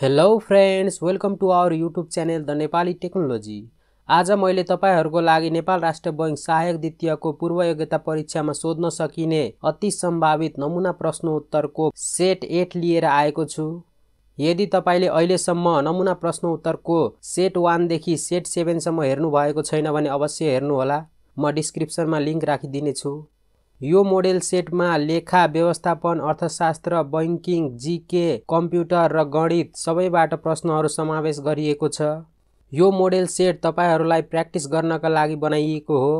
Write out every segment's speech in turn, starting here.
hello friends welcome to our YouTube channel the Nepali technology आज मैले तपाईँहरूको लागि नेपाल राष्ट्र बैङ्क सहायक द्वितीयको पूर्व योग्यता परीक्षामा सोध्न सकिने अति सम्भावित नमुना प्रश्नोत्तरको सेट एट लिएर आएको छु यदि तपाईँले अहिलेसम्म नमुना प्रश्नोत्तरको सेट वानदेखि सेट सेभेनसम्म भएको छैन भने अवश्य हेर्नुहोला म डिस्क्रिप्सनमा लिङ्क राखिदिनेछु यो मोडेल सेटमा लेखा व्यवस्थापन अर्थशास्त्र बैङ्किङ जिके कम्प्युटर र गणित सबैबाट प्रश्नहरू समावेश गरिएको छ यो मोडेल सेट तपाईँहरूलाई प्र्याक्टिस गर्नका लागि बनाइएको हो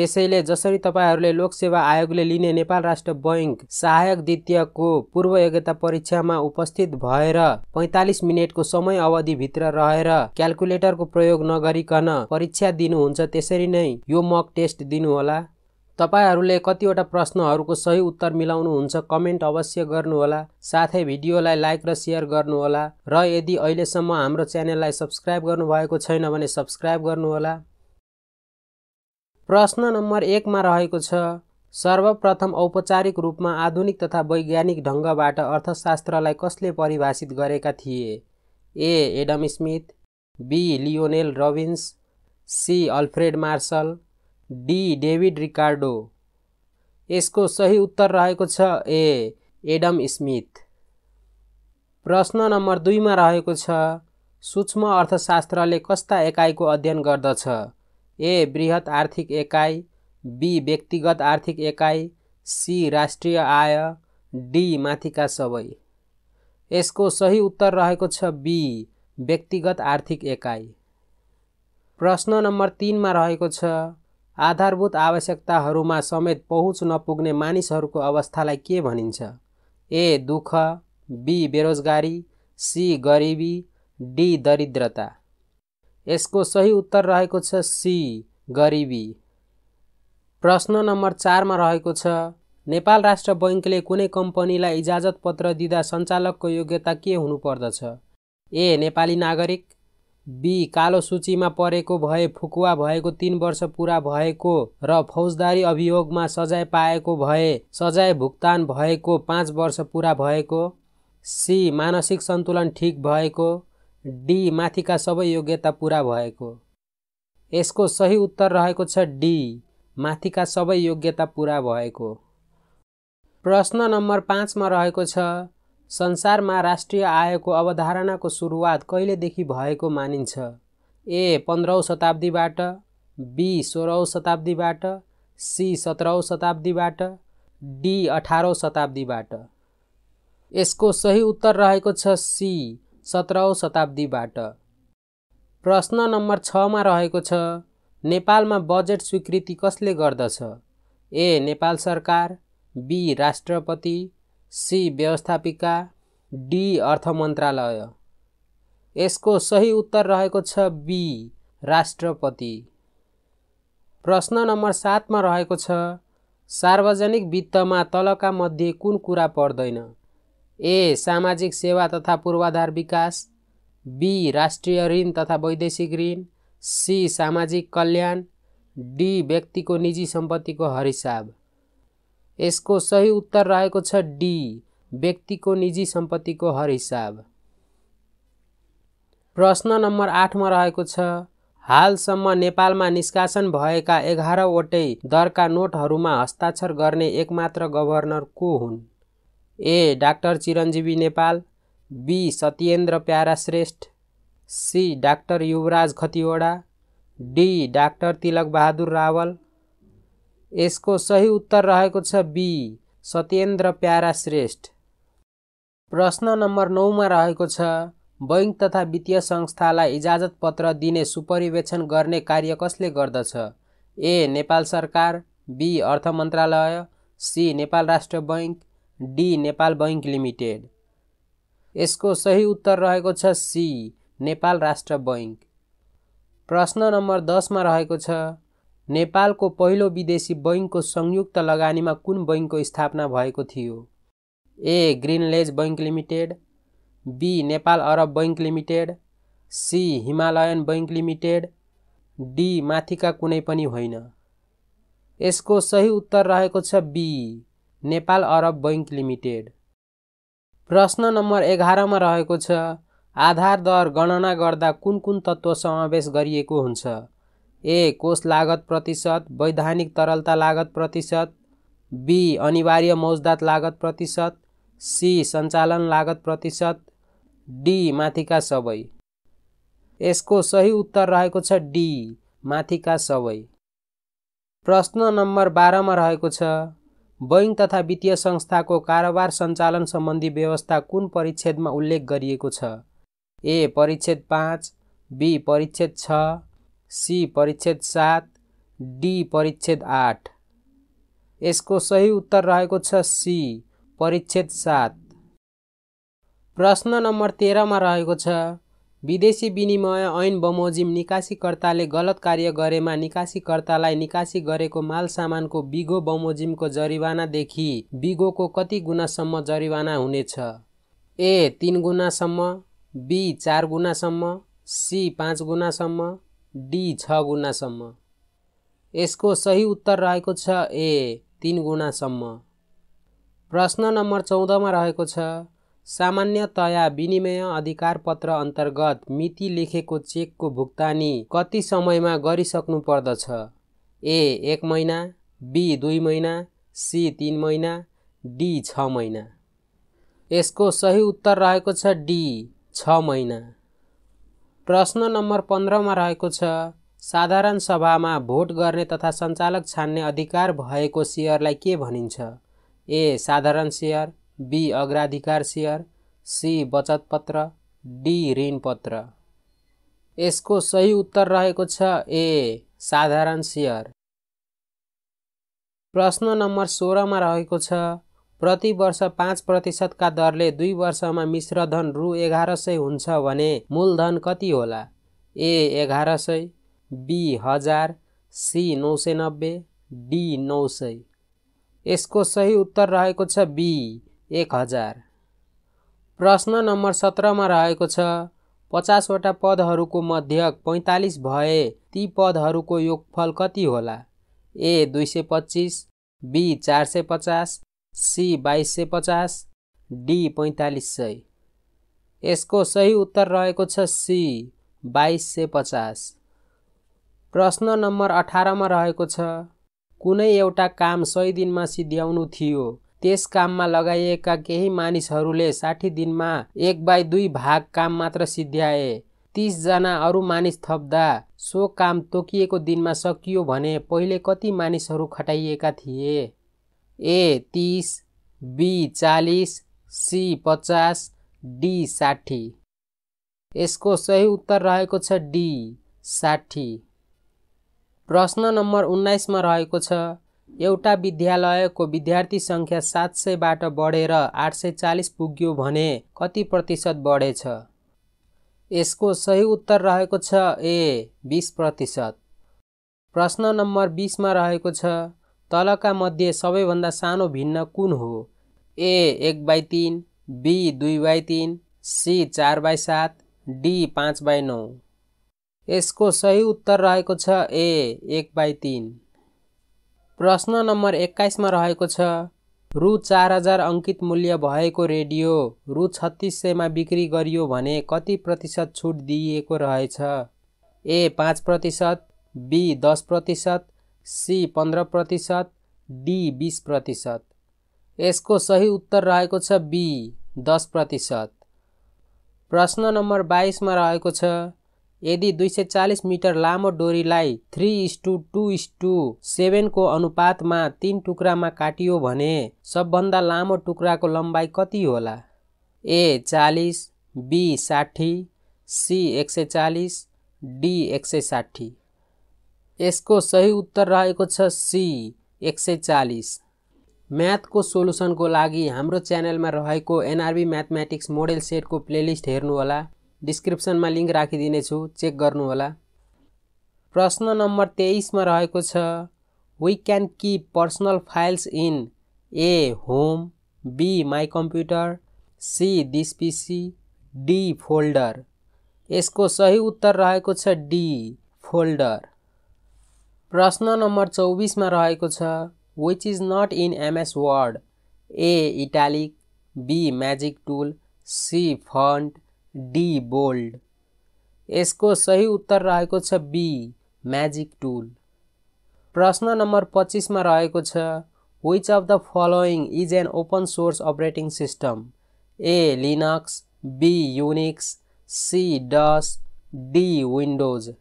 त्यसैले जसरी तपाईँहरूले लोकसेवा आयोगले लिने नेपाल राष्ट्र बैङ्क सहायक द्वितीयको पूर्व योग्यता परीक्षामा उपस्थित भएर पैँतालिस मिनटको समय अवधिभित्र रहेर क्यालकुलेटरको प्रयोग नगरिकन परीक्षा दिनुहुन्छ त्यसरी नै यो मक टेस्ट दिनुहोला तपाईँहरूले कतिवटा प्रश्नहरूको सही उत्तर मिलाउनुहुन्छ कमेन्ट अवश्य गर्नुहोला साथै भिडियोलाई लाइक र सेयर गर्नुहोला र यदि अहिलेसम्म हाम्रो च्यानललाई सब्सक्राइब गर्नुभएको छैन भने सब्सक्राइब गर्नुहोला प्रश्न नम्बर एकमा रहेको छ सर्वप्रथम औपचारिक रूपमा आधुनिक तथा वैज्ञानिक ढङ्गबाट अर्थशास्त्रलाई कसले परिभाषित गरेका थिए A Adam Smith B Lionel Robbins C Alfred Marshall D David Ricardo यसको सही उत्तर रहेको छ ए एडम स्मिथ प्रश्न नम्बर दुईमा रहेको छ सूक्ष्म अर्थशास्त्रले कस्ता एकाइको अध्ययन गर्दछ ए बृहत आर्थिक एकाइ बी व्यक्तिगत आर्थिक एकाइ सी राष्ट्रिय आय डी माथिका सबै यसको सही उत्तर रहेको छ बी व्यक्तिगत आर्थिक एकाइ प्रश्न नम्बर तिनमा रहेको छ आधारभूत आवश्यकताहरूमा समेत पहुँच नपुग्ने मानिसहरूको अवस्थालाई के भनिन्छ ए दुःख बी बेरोजगारी सी गरिबी डी दरिद्रता यसको सही उत्तर रहेको छ सी गरिबी प्रश्न नम्बर चारमा रहेको छ नेपाल राष्ट्र बैङ्कले कुनै कम्पनीलाई इजाजत पत्र दिँदा सञ्चालकको योग्यता के हुनुपर्दछ ए नेपाली नागरिक बी कालो सूचीमा परेको भए फुकुवा भएको तिन वर्ष पुरा भएको र फौजदारी अभियोगमा सजाय पाएको भए सजाय भुक्तान भएको पाँच वर्ष पुरा भएको सी मानसिक सन्तुलन ठिक भएको डी माथिका सबै योग्यता पुरा भएको यसको सही उत्तर रहेको छ डी माथिका सबै योग्यता पुरा भएको प्रश्न नम्बर पाँचमा रहेको छ संसारमा राष्ट्रिय आयको अवधारणाको सुरुवात कहिलेदेखि भएको मानिन्छ ए पन्ध्रौँ शताब्दीबाट बी सोह्रौँ शताब्दीबाट सी सत्रौँ शताब्दीबाट डी अठारौँ शताब्दीबाट यसको सही उत्तर रहेको छ सी सत्रौँ शताब्दीबाट प्रश्न नम्बर छमा रहेको छ नेपालमा बजेट स्वीकृति कसले गर्दछ ए नेपाल सरकार बी राष्ट्रपति सी व्यवस्थापिका डी अर्थ मन्त्रालय यसको सही उत्तर रहेको छ बी राष्ट्रपति प्रश्न नम्बर सातमा रहेको छ सार्वजनिक वित्तमा तलका मध्ये कुन कुरा पर्दैन ए सामाजिक सेवा तथा पूर्वाधार विकास बी राष्ट्रिय ऋण तथा वैदेशिक ऋण सी सामाजिक कल्याण डी व्यक्तिको निजी सम्पत्तिको हरिसाब यसको सही उत्तर रहेको छ डी व्यक्तिको निजी सम्पत्तिको हर हिसाब प्रश्न नम्बर आठमा रहेको छ हालसम्म नेपालमा निष्कासन भएका एघारवटै दरका नोटहरूमा हस्ताक्षर गर्ने एकमात्र गभर्नर को हुन् A doctor Chiranjibi Nepal B Satyendra Pyara Shrestha C doctor Yuvraj Khatiwada D doctor Tilak Bahadur Rawal यसको सही उत्तर रहेको छ बी सत्येन्द्र प्यारा श्रेष्ठ प्रश्न नम्बर नौमा रहेको छ बैङ्क तथा वित्तीय संस्थालाई इजाजत पत्र दिने सुपरिवेक्षण गर्ने कार्य कसले गर्दछ ए नेपाल सरकार बी अर्थ मन्त्रालय C Nepal Rastra bank D Nepal bank limited यसको सही उत्तर रहेको छ सी नेपाल राष्ट्र बैङ्क प्रश्न नम्बर दसमा रहेको छ नेपालको पहिलो विदेशी बैङ्कको संयुक्त लगानीमा कुन बैङ्कको स्थापना भएको थियो A Grindlays bank limited B Nepal Arab bank limited C Himalayan bank limited D माथिका कुनै पनि होइन यसको सही उत्तर रहेको छ B Nepal Arab bank limited प्रश्न नम्बर एघारमा रहेको छ आधार दर गणना गर्दा कुन कुन तत्त्व समावेश गरिएको हुन्छ ए कोष लागत प्रतिशत वैधानिक तरलता लागत प्रतिशत बी अनिवार्य मौजदात लागत प्रतिशत सी सञ्चालन लागत प्रतिशत डी माथिका सबै यसको सही उत्तर रहेको छ डी माथिका सबै प्रश्न नम्बर बाह्रमा रहेको छ बैङ्क तथा वित्तीय संस्थाको कारोबार सञ्चालन सम्बन्धी व्यवस्था कुन परिच्छेदमा उल्लेख गरिएको छ ए परिच्छेद पाँच बी परिच्छेद छ सी परिच्छेद सात डी परिच्छेद आठ यसको सही उत्तर रहेको छ सी परिच्छेद सात प्रश्न नम्बर तेह्रमा रहेको छ विदेशी विनिमय ऐन बमोजिम निकासीकर्ताले गलत कार्य गरेमा निकासीकर्तालाई निकासी गरेको माल सामानको बिगो बमोजिमको जरिवानादेखि बिगोको कति गुणासम्म जरिवाना हुनेछ ए तिन गुणासम्म बी चार गुणासम्म सी पाँच गुणासम्म डी छ गुणासम्म यसको सही उत्तर रहेको छ ए तिन गुणासम्म प्रश्न नम्बर चौधमा रहेको छ सामान्यतया विनिमय अधिकार पत्र अन्तर्गत मिति लेखेको चेकको भुक्तानी कति समयमा गरिसक्नु पर्दछ ए एक महिना बी दुई महिना सी तिन महिना डी छ महिना यसको सही उत्तर रहेको छ डी छ महिना प्रश्न नम्बर पन्ध्रमा रहेको छ साधारण सभामा भोट गर्ने तथा सञ्चालक छान्ने अधिकार भएको सेयरलाई के भनिन्छ ए साधारण सेयर बी अग्राधिकार सेयर सी पत्र डी ऋणपत्र यसको सही उत्तर रहेको छ ए साधारण सेयर प्रश्न नम्बर सोह्रमा रहेको छ प्रति वर्ष पाँच प्रतिशतका दरले दुई वर्षमा मिश्रधन रु एघार सय हुन्छ भने मूलधन कति होला ए एघार सय बी हजार सी नौ सय नब्बे डी नौ सय यसको सही उत्तर रहेको छ बी एक हजार प्रश्न नम्बर सत्रमा रहेको छ पचासवटा पदहरूको मध्य पैँतालिस भए ती पदहरूको योगफल कति होला ए दुई सय पच्चिस बी चार सय पचास सी बाइस सय पचास डी पैँतालिस सय यसको सही उत्तर रहेको छ सी बाइस सय पचास प्रश्न नम्बर अठारमा रहेको छ कुनै एउटा काम सय दिनमा सिद्ध्याउनु थियो त्यस काममा लगाइएका केही मानिसहरूले साठी दिनमा एक बाई दुई भाग काम मात्र सिद्ध्याए तिसजना अरू मानिस थप्दा सो काम तोकिएको दिनमा सकियो भने पहिले कति मानिसहरू खटाइएका थिए ए तिस बी चालिस सी पचास डी साठी यसको सही उत्तर रहेको छ डी साठी प्रश्न नम्बर उन्नाइसमा रहेको छ एउटा विद्यालयको विद्यार्थी सङ्ख्या सात सयबाट बढेर आठ सय चालिस पुग्यो भने कति प्रतिशत बढेछ यसको सही उत्तर रहेको छ ए बिस प्रतिशत प्रश्न नम्बर बिसमा रहेको छ तलका मध्ये सबैभन्दा सानो भिन्न कुन हो ए एक बाई तिन बी दुई बाई तिन सी चार बाई सात डी पाँच बाई नौ यसको सही उत्तर रहेको छ ए एक बाई तिन प्रश्न नम्बर एक्काइसमा रहेको छ रु चार हजार अङ्कित मूल्य भएको रेडियो रु छत्तिस सयमा बिक्री गरियो भने कति प्रतिशत छुट दिइएको रहेछ ए पाँच प्रतिशत बी दस प्रतिशत सी पन्ध्र प्रतिशत डी बिस प्रतिशत यसको सही उत्तर रहेको छ बी दस प्रतिशत प्रश्न नम्बर बाइसमा रहेको छ यदि दुई सय चालिस मिटर लामो डोरीलाई थ्री इस्टु टू इस्टु सेभेनको अनुपातमा तिन टुक्रामा काटियो भने सबभन्दा लामो टुक्राको लम्बाइ कति होला ए चालिस बी साठी सी एक सय चालिस डी एक सय साठी यसको सही उत्तर रहेको छ सी एक सय चालिस म्याथको सोलुसनको लागि हाम्रो च्यानलमा रहेको एनआरबी म्याथमेटिक्स मोडेल सेटको प्लेलिस्ट हेर्नुहोला डिस्क्रिप्सनमा लिङ्क राखिदिनेछु चेक गर्नुहोला प्रश्न नम्बर तेइसमा रहेको छ we can keep personal files in A home B my computer C this PC D folder यसको सही उत्तर रहेको छ डी फोल्डर प्रश्न नम्बर चौबिसमा रहेको छ which is not in MS Word A italic B magic tool C font D bold यसको सही उत्तर रहेको छ बी म्याजिक टुल प्रश्न नम्बर पच्चिसमा रहेको छ which of the following is an open source operating system A Linux B Unix C DOS D Windows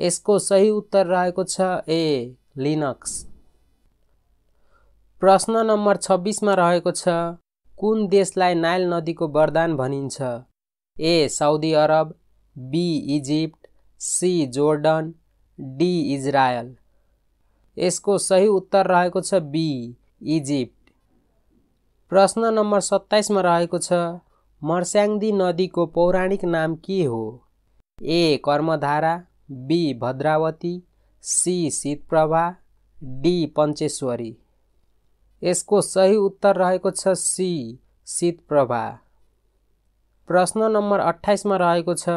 यसको सही उत्तर रहेको छ ए लिनक्स प्रश्न नम्बर छब्बिसमा रहेको छ कुन देशलाई नाइल नदीको वरदान भनिन्छ A Saudi Arab B Egypt C Jordan D Israel यसको सही उत्तर रहेको छ बी इजिप्ट प्रश्न नम्बर सत्ताइसमा रहेको छ मर्स्याङ्दी नदीको पौराणिक नाम के हो A Karmadhara B Bhadravati C Shitprabha D Pancheshwari यसको सही उत्तर रहेको छ सी शीतप्रभा प्रश्न नम्बर अठाइसमा रहेको छ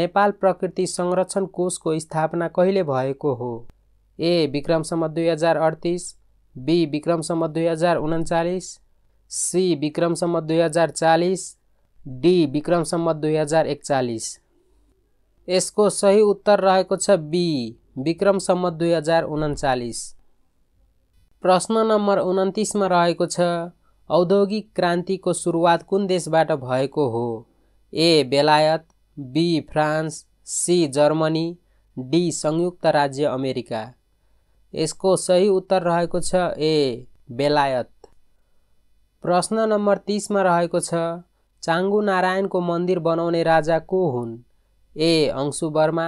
नेपाल प्रकृति संरक्षण कोषको स्थापना कहिले भएको हो ए विक्रमसम्म दुई हजार अडतिस बी विक्रमसम्म दुई हजार उन्चालिस सी विक्रमसम्म दुई हजार चालिस डी विक्रमसम्म दुई हजार एकचालिस यसको सही उत्तर रहेको छ बी विक्रमसम्म दुई हजार उन्चालिस प्रश्न नम्बर उन्तिसमा रहेको छ औद्योगिक क्रान्तिको सुरुवात कुन देशबाट भएको हो ए बेलायत B France C Germany D संयुक्त राज्य अमेरिका यसको सही उत्तर रहेको छ ए बेलायत प्रश्न नम्बर तिसमा रहेको छ चाङ्गु नारायणको मन्दिर बनाउने राजा को हुन् A Anshu Varma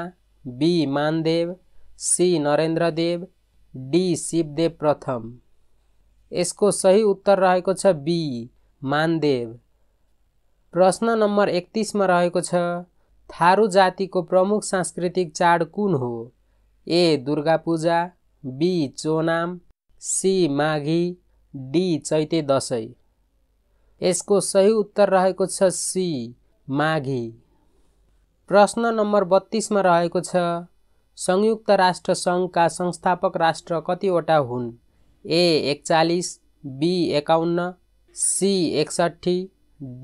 B Mandev C Dev D Shivdev प्रथम यसको सही उत्तर रहेको छ बी मानदेव प्रश्न नम्बर एकतिसमा रहेको छ थारू जातिको प्रमुख सांस्कृतिक चाड कुन हो A Durga Puja B Chonam C Maghi D Chaite Dashain यसको सही उत्तर रहेको छ सी माघी प्रश्न नम्बर बत्तिसमा रहेको छ संयुक्त राष्ट्र सङ्घका संस्थापक राष्ट्र कतिवटा हुन् ए एकचालिस बी एकाउन्न सी एकसट्ठी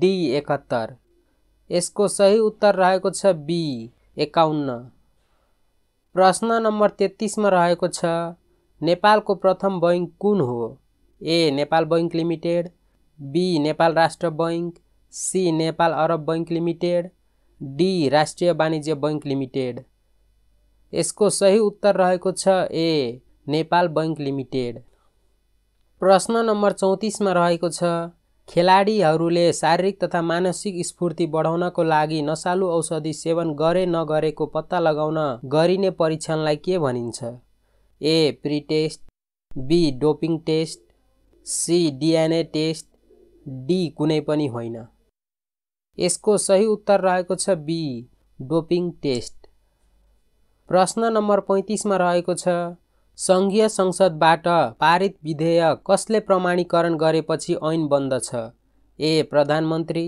डी एकहत्तर यसको सही उत्तर रहेको छ बी एकाउन्न प्रश्न नम्बर तेत्तिसमा रहेको छ नेपालको प्रथम बैङ्क कुन हो A Nepal bank limited B Nepal Rastra Bank C Nepal Arab bank limited D Rastriya Banijya Bank limited यसको सही उत्तर रहेको छ ए नेपाल बैङ्क लिमिटेड प्रश्न नम्बर चौतिसमा रहेको छ खेलाडीहरूले शारीरिक तथा मानसिक स्फूर्ति बढाउनको लागि नसालु औषधि सेवन गरे नगरेको पत्ता लगाउन गरिने परीक्षणलाई के भनिन्छ A pre test B doping test C DNA test D कुनै पनि होइन यसको सही उत्तर रहेको छ बी डोपिङ टेस्ट प्रश्न नम्बर पैँतिसमा रहेको छ सङ्घीय संसदबाट पारित विधेयक कसले प्रमाणीकरण गरेपछि ऐन बन्दछ ए प्रधानमन्त्री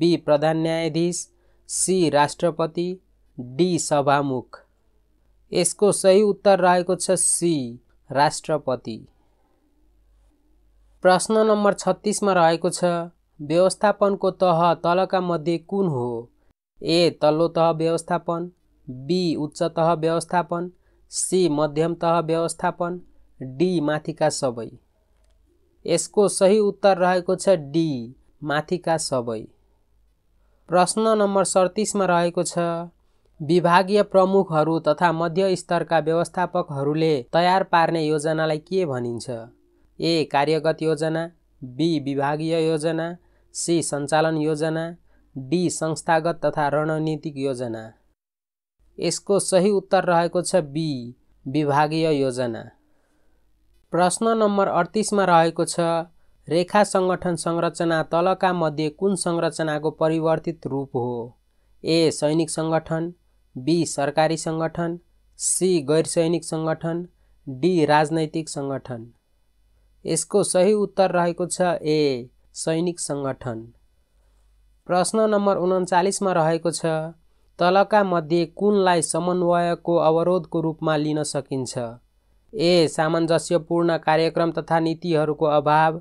बी प्रधान न्यायाधीश सी राष्ट्रपति डी सभामुख यसको सही उत्तर रहेको छ सी राष्ट्रपति प्रश्न नम्बर छत्तिसमा रहेको छ व्यवस्थापनको तह तलका मध्ये कुन हो ए तल्लो तह व्यवस्थापन बी उच्च तह व्यवस्थापन सी मध्यम तह व्यवस्थापन डी माथिका सबै यसको सही उत्तर रहेको छ डी माथिका सबै प्रश्न नम्बर सडतिसमा रहेको छ विभागीय प्रमुखहरू तथा मध्य स्तरका व्यवस्थापकहरूले तयार पार्ने योजनालाई के भनिन्छ ए कार्यगत योजना बी विभागीय योजना सी सञ्चालन योजना डी संस्थागत तथा रणनीतिक योजना यसको सही उत्तर रहेको छ बी विभागीय योजना प्रश्न नम्बर अडतिसमा रहेको छ रेखा सङ्गठन संरचना तलका मध्ये कुन संरचनाको परिवर्तित रूप हो ए सैनिक सङ्गठन बी सरकारी सङ्गठन सी गैर सैनिक सङ्गठन डी राजनैतिक सङ्गठन यसको सही उत्तर रहेको छ ए सैनिक सङ्गठन प्रश्न नम्बर उन्चालिसमा रहेको छ तलका मध्ये कुनलाई समन्वयको अवरोधको रूपमा लिन सकिन्छ ए सामञ्जस्यपूर्ण कार्यक्रम तथा नीतिहरूको अभाव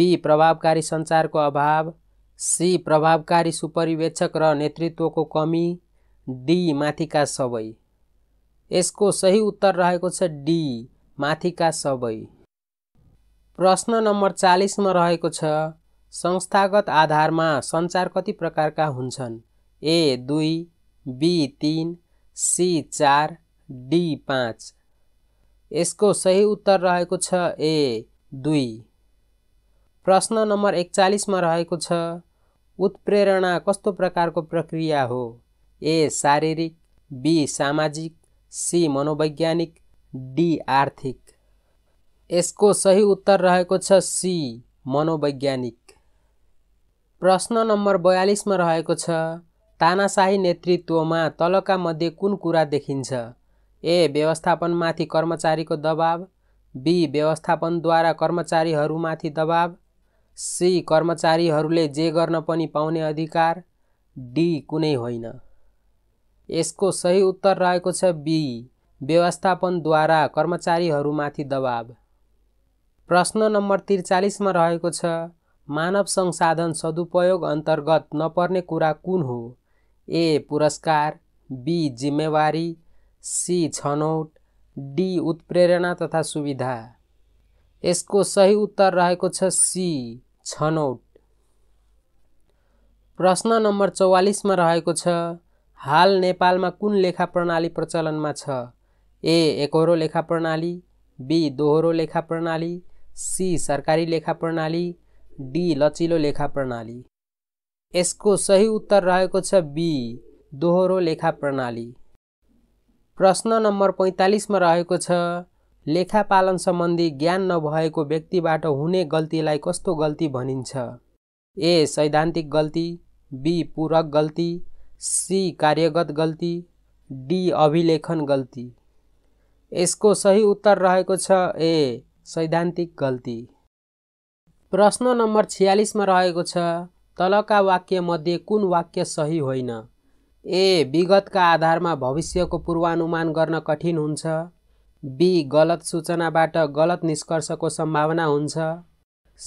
बी प्रभावकारी सञ्चारको अभाव सी प्रभावकारी सुपरिवेक्षक र नेतृत्वको कमी डी माथिका सबै यसको सही उत्तर रहेको छ डी माथिका सबै प्रश्न नम्बर चालिसमा रहेको छ संस्थागत आधारमा सञ्चार कति प्रकारका हुन्छन् ए दुई बी तिन सी चार डी पाँच यसको सही उत्तर रहेको छ ए दुई प्रश्न नम्बर एकचालिसमा रहेको छ उत्प्रेरणा कस्तो प्रकारको प्रक्रिया हो ए शारीरिक बी सामाजिक सी मनोवैज्ञानिक डी आर्थिक यसको सही उत्तर रहेको छ सी मनोवैज्ञानिक प्रश्न नम्बर बयालिसमा रहेको छ तानाशाही नेतृत्वमा तलका मध्ये कुन कुरा देखिन्छ ए व्यवस्थापनमाथि कर्मचारीको दबाव बी व्यवस्थापनद्वारा कर्मचारीहरूमाथि दबाव सी कर्मचारीहरूले जे गर्न पनि पाउने अधिकार डी कुनै होइन यसको सही उत्तर रहेको छ बी व्यवस्थापनद्वारा कर्मचारीहरूमाथि दबाव प्रश्न नम्बर त्रिचालिसमा रहेको छ मानव संसाधन सदुपयोग अन्तर्गत नपर्ने कुरा कुन हो ए पुरस्कार बी जिम्मेवारी सी छनौट डी उत्प्रेरणा तथा सुविधा यसको सही उत्तर रहेको छ सी छनौट प्रश्न नम्बर चौवालिसमा रहेको छ हाल नेपालमा कुन लेखा प्रणाली प्रचलनमा छ ए एकहोरो लेखा प्रणाली बी दोहोरो लेखा प्रणाली सी सरकारी लेखा प्रणाली डी लचिलो लेखा प्रणाली यसको सही उत्तर रहेको छ बी दोहोरो लेखा प्रणाली प्रश्न नम्बर पैँतालिसमा रहेको छ पालन सम्बन्धी ज्ञान नभएको व्यक्तिबाट हुने गल्तीलाई कस्तो गल्ती भनिन्छ ए सैद्धान्तिक गल्ती बी पूरक गल्ती सी कार्यगत गल्ती डी अभिलेखन गल्ती यसको सही उत्तर रहेको छ ए सैद्धान्तिक गल्ती प्रश्न नम्बर छ्यालिसमा रहेको छ तलका वाक्यमध्ये कुन वाक्य सही होइन ए विगतका आधारमा भविष्यको पूर्वानुमान गर्न कठिन हुन्छ बी गलत सूचनाबाट गलत निष्कर्षको सम्भावना हुन्छ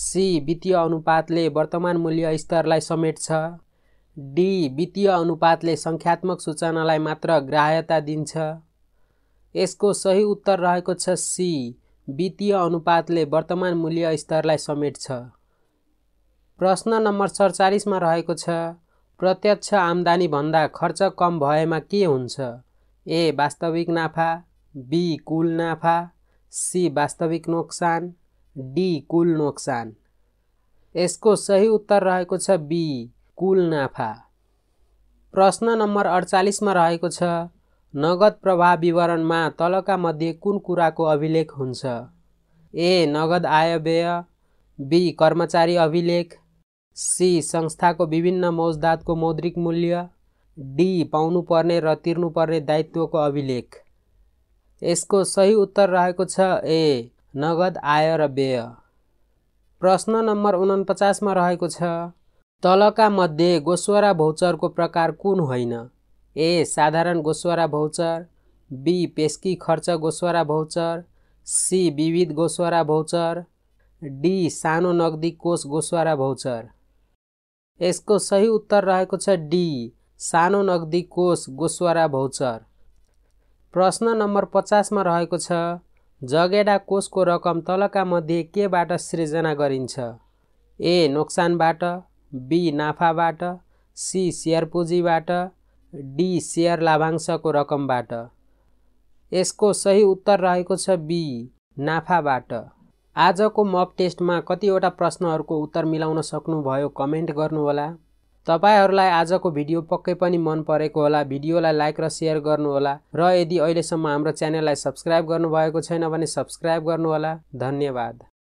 सी वित्तीय अनुपातले वर्तमान मूल्य स्तरलाई समेट्छ डी वित्तीय अनुपातले सङ्ख्यात्मक सूचनालाई मात्र ग्राह्यता दिन्छ यसको सही उत्तर रहेको छ सी वित्तीय अनुपातले वर्तमान मूल्य स्तरलाई समेट्छ प्रश्न नम्बर सडचालिसमा रहेको छ प्रत्यक्ष आम्दानीभन्दा खर्च कम भएमा के हुन्छ ए वास्तविक नाफा बी कुल नाफा सी वास्तविक नोक्सान डी कुल नोक्सान यसको सही उत्तर रहेको छ बी कुल नाफा प्रश्न नम्बर अडचालिसमा रहेको छ नगद प्रवाह विवरणमा तलका मध्ये कुन कुराको अभिलेख हुन्छ ए नगद आय व्यय बी कर्मचारी अभिलेख सी संस्थाको विभिन्न मौजदातको मौद्रिक मूल्य डी पाउनुपर्ने र तिर्नुपर्ने दायित्वको अभिलेख यसको सही उत्तर रहेको छ ए नगद आय र व्यय प्रश्न नम्बर उनापचासमा रहेको छ तलका मध्ये गोस्वरा भौचरको प्रकार कुन होइन ए साधारण गोस्वरा भौचर बी पेस्की खर्च गोस्वरा भौचर सी विविध गोस्वरा भौचर डी सानो नगदी कोष गोस्वरा भौचर यसको सही उत्तर रहेको छ डी सानो नगदी कोष गोस्वरा भौचर प्रश्न नम्बर पचासमा रहेको छ जगेडा कोषको रकम तलका मध्ये केबाट सृजना गरिन्छ ए नोक्सानबाट बी नाफाबाट सी सेयर पुँजीबाट डी सेयर लाभांशको रकमबाट यसको सही उत्तर रहेको छ बी नाफाबाट आजको मप टेस्टमा कतिवटा प्रश्नहरूको उत्तर मिलाउन सक्नुभयो कमेन्ट गर्नुहोला तपाईँहरूलाई आजको भिडियो पक्कै पनि मन परेको होला भिडियोलाई लाइक र सेयर गर्नुहोला र यदि अहिलेसम्म हाम्रो च्यानललाई सब्सक्राइब गर्नुभएको छैन भने सब्सक्राइब गर्नुहोला धन्यवाद